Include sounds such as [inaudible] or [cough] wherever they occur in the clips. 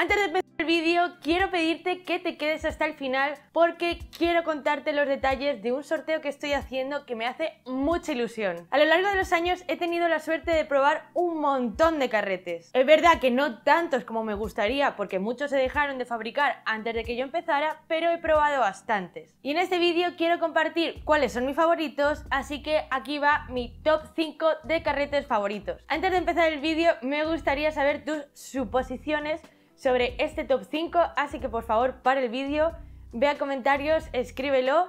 Antes de empezar el vídeo, quiero pedirte que te quedes hasta el final porque quiero contarte los detalles de un sorteo que estoy haciendo que me hace mucha ilusión. A lo largo de los años he tenido la suerte de probar un montón de carretes. Es verdad que no tantos como me gustaría porque muchos se dejaron de fabricar antes de que yo empezara, pero he probado bastantes. Y en este vídeo quiero compartir cuáles son mis favoritos, así que aquí va mi top 5 de carretes favoritos. Antes de empezar el vídeo, me gustaría saber tus suposiciones sobre este top 5, así que por favor para el vídeo, vea comentarios, escríbelo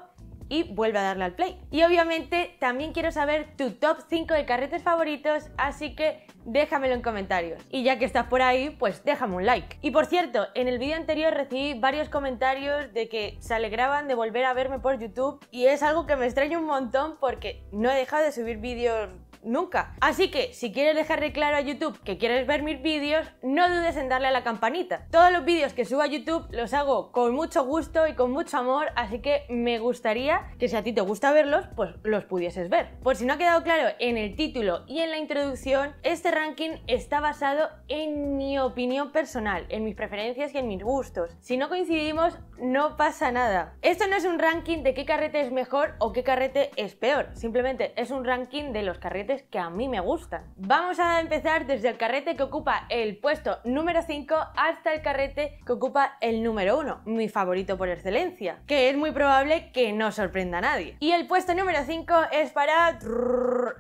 y vuelve a darle al play. Y obviamente también quiero saber tu top 5 de carretes favoritos, así que déjamelo en comentarios. Y ya que estás por ahí, pues déjame un like. Y por cierto, en el vídeo anterior recibí varios comentarios de que se alegraban de volver a verme por YouTube y es algo que me extraña un montón porque no he dejado de subir vídeos nunca. Así que si quieres dejarle claro a YouTube que quieres ver mis vídeos, no dudes en darle a la campanita. Todos los vídeos que subo a YouTube los hago con mucho gusto y con mucho amor, así que me gustaría que si a ti te gusta verlos, pues los pudieses ver. Por si no ha quedado claro en el título y en la introducción, este ranking está basado en mi opinión personal, en mis preferencias y en mis gustos. Si no coincidimos, no pasa nada. Esto no es un ranking de qué carrete es mejor o qué carrete es peor, simplemente es un ranking de los carretes que a mí me gustan. Vamos a empezar desde el carrete que ocupa el puesto número 5 hasta el carrete que ocupa el número 1, mi favorito por excelencia, que es muy probable que no sorprenda a nadie. Y el puesto número 5 es para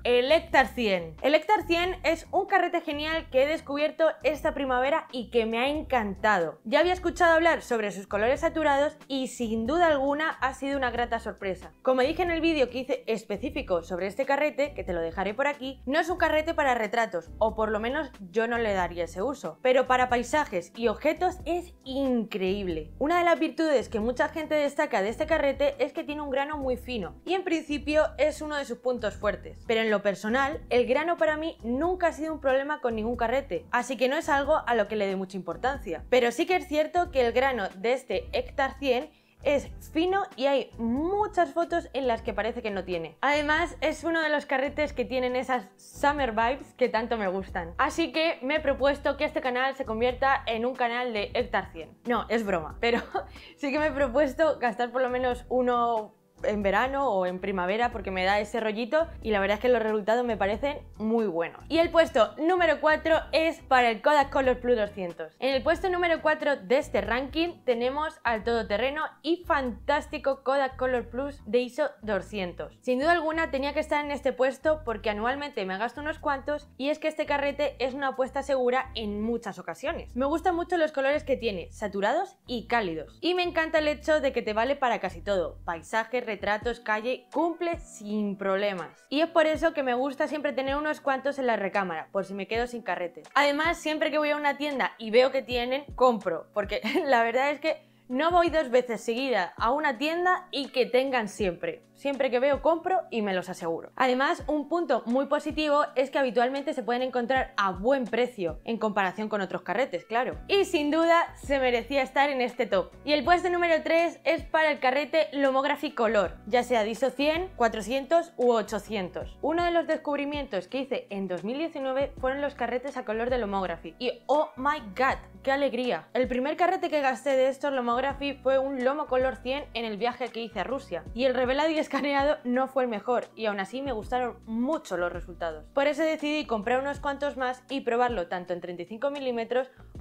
el 100. El 100 es un carrete genial que he descubierto esta primavera y que me ha encantado. Ya había escuchado hablar sobre sus colores saturados y sin duda alguna ha sido una grata sorpresa. Como dije en el vídeo que hice específico sobre este carrete, que te lo dejaré por aquí, no es un carrete para retratos, o por lo menos yo no le daría ese uso, pero para paisajes y objetos es increíble. Una de las virtudes que mucha gente destaca de este carrete es que tiene un grano muy fino, y en principio es uno de sus puntos fuertes, pero en lo personal, el grano para mí nunca ha sido un problema con ningún carrete, así que no es algo a lo que le dé mucha importancia. Pero sí que es cierto que el grano de este Hectar 100 es fino y hay muchas fotos en las que parece que no tiene. Además, es uno de los carretes que tienen esas summer vibes que tanto me gustan. Así que me he propuesto que este canal se convierta en un canal de Hectar 100. No, es broma, pero [laughs] sí que me he propuesto gastar por lo menos uno en verano o en primavera porque me da ese rollito y la verdad es que los resultados me parecen muy buenos. Y el puesto número 4 es para el Kodak Color Plus 200. En el puesto número 4 de este ranking tenemos al todoterreno y fantástico Kodak Color Plus de ISO 200. Sin duda alguna tenía que estar en este puesto porque anualmente me gasto unos cuantos y es que este carrete es una apuesta segura en muchas ocasiones. Me gustan mucho los colores que tiene, saturados y cálidos. Y me encanta el hecho de que te vale para casi todo, paisajes, retratos calle cumple sin problemas. Y es por eso que me gusta siempre tener unos cuantos en la recámara, por si me quedo sin carretes. Además, siempre que voy a una tienda y veo que tienen, compro, porque [laughs] la verdad es que no voy dos veces seguida a una tienda y que tengan siempre. Siempre que veo compro y me los aseguro. Además, un punto muy positivo es que habitualmente se pueden encontrar a buen precio en comparación con otros carretes, claro. Y sin duda se merecía estar en este top. Y el puesto número 3 es para el carrete Lomography Color, ya sea Diso 100, 400 u 800. Uno de los descubrimientos que hice en 2019 fueron los carretes a color de Lomography y oh my god, qué alegría. El primer carrete que gasté de estos Lomography fue un lomo color 100 en el viaje que hice a Rusia y el revelado y escaneado no fue el mejor y aún así me gustaron mucho los resultados. Por eso decidí comprar unos cuantos más y probarlo tanto en 35 mm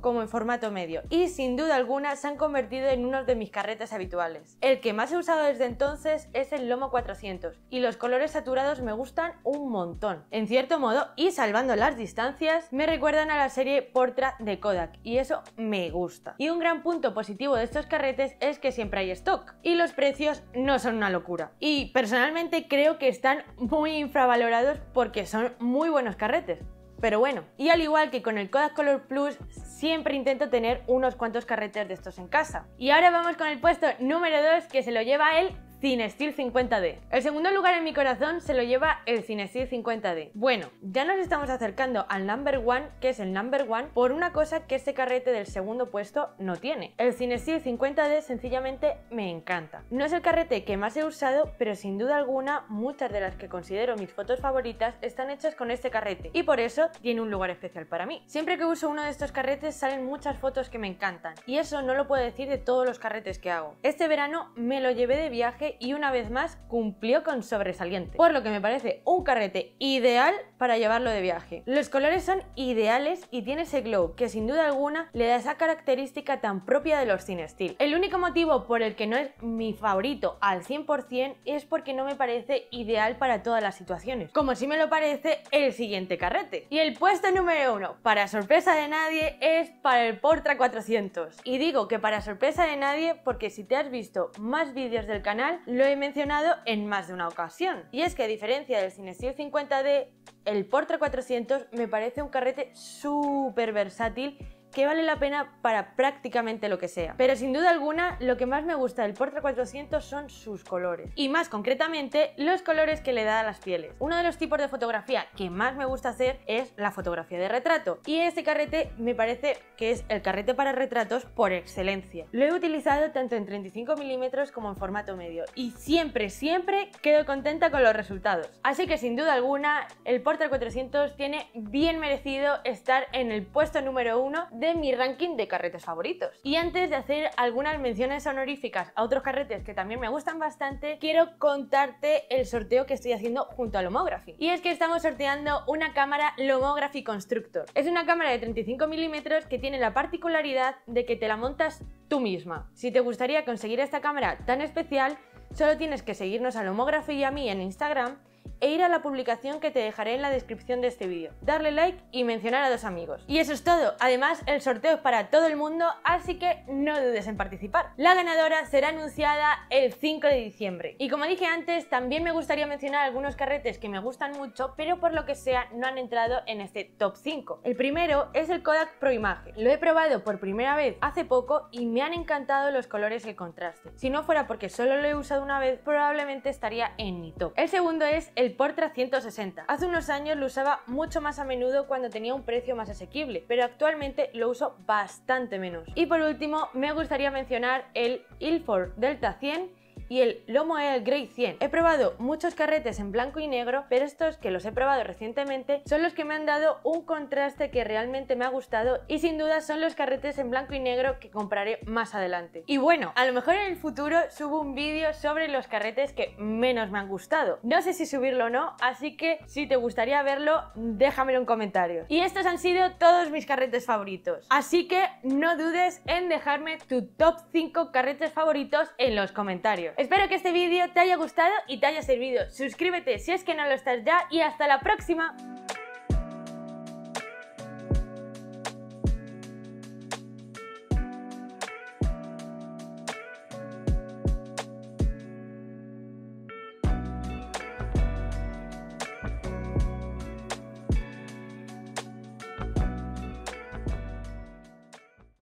como en formato medio y sin duda alguna se han convertido en uno de mis carretes habituales. El que más he usado desde entonces es el Lomo 400 y los colores saturados me gustan un montón. En cierto modo y salvando las distancias me recuerdan a la serie Portra de Kodak y eso me gusta. Y un gran punto positivo de estos carretes es que siempre hay stock y los precios no son una locura. Y y personalmente creo que están muy infravalorados porque son muy buenos carretes. Pero bueno, y al igual que con el Kodak Color Plus, siempre intento tener unos cuantos carretes de estos en casa. Y ahora vamos con el puesto número 2 que se lo lleva el CineSteel 50D. El segundo lugar en mi corazón se lo lleva el CineSteel 50D. Bueno, ya nos estamos acercando al number one, que es el number one, por una cosa que este carrete del segundo puesto no tiene. El CineSteel 50D sencillamente me encanta. No es el carrete que más he usado, pero sin duda alguna muchas de las que considero mis fotos favoritas están hechas con este carrete y por eso tiene un lugar especial para mí. Siempre que uso uno de estos carretes salen muchas fotos que me encantan y eso no lo puedo decir de todos los carretes que hago. Este verano me lo llevé de viaje y una vez más cumplió con sobresaliente, por lo que me parece un carrete ideal para llevarlo de viaje. Los colores son ideales y tiene ese glow que sin duda alguna le da esa característica tan propia de los Cinestil. El único motivo por el que no es mi favorito al 100% es porque no me parece ideal para todas las situaciones, como si me lo parece el siguiente carrete. Y el puesto número uno, para sorpresa de nadie, es para el Portra 400. Y digo que para sorpresa de nadie porque si te has visto más vídeos del canal, lo he mencionado en más de una ocasión. Y es que a diferencia del Cinestill 50D, el Portra 400 me parece un carrete súper versátil vale la pena para prácticamente lo que sea. Pero sin duda alguna, lo que más me gusta del Portra 400 son sus colores. Y más concretamente, los colores que le da a las pieles. Uno de los tipos de fotografía que más me gusta hacer es la fotografía de retrato. Y este carrete me parece que es el carrete para retratos por excelencia. Lo he utilizado tanto en 35 mm como en formato medio. Y siempre, siempre quedo contenta con los resultados. Así que sin duda alguna, el Portra 400 tiene bien merecido estar en el puesto número uno de mi ranking de carretes favoritos. Y antes de hacer algunas menciones honoríficas a otros carretes que también me gustan bastante, quiero contarte el sorteo que estoy haciendo junto a Lomography. Y es que estamos sorteando una cámara Lomography Constructor. Es una cámara de 35 mm que tiene la particularidad de que te la montas tú misma. Si te gustaría conseguir esta cámara tan especial, solo tienes que seguirnos a Lomography y a mí en Instagram e ir a la publicación que te dejaré en la descripción de este vídeo, darle like y mencionar a dos amigos. Y eso es todo, además el sorteo es para todo el mundo, así que no dudes en participar. La ganadora será anunciada el 5 de diciembre. Y como dije antes, también me gustaría mencionar algunos carretes que me gustan mucho, pero por lo que sea no han entrado en este top 5. El primero es el Kodak Pro Image. Lo he probado por primera vez hace poco y me han encantado los colores y el contraste. Si no fuera porque solo lo he usado una vez, probablemente estaría en mi top. El segundo es el por 360. Hace unos años lo usaba mucho más a menudo cuando tenía un precio más asequible, pero actualmente lo uso bastante menos. Y por último, me gustaría mencionar el Ilford Delta 100 y el lomo el Grey 100. He probado muchos carretes en blanco y negro, pero estos que los he probado recientemente son los que me han dado un contraste que realmente me ha gustado y sin duda son los carretes en blanco y negro que compraré más adelante. Y bueno, a lo mejor en el futuro subo un vídeo sobre los carretes que menos me han gustado. No sé si subirlo o no, así que si te gustaría verlo, déjamelo en comentarios. Y estos han sido todos mis carretes favoritos. Así que no dudes en dejarme tu top 5 carretes favoritos en los comentarios. Espero que este vídeo te haya gustado y te haya servido. Suscríbete si es que no lo estás ya y hasta la próxima.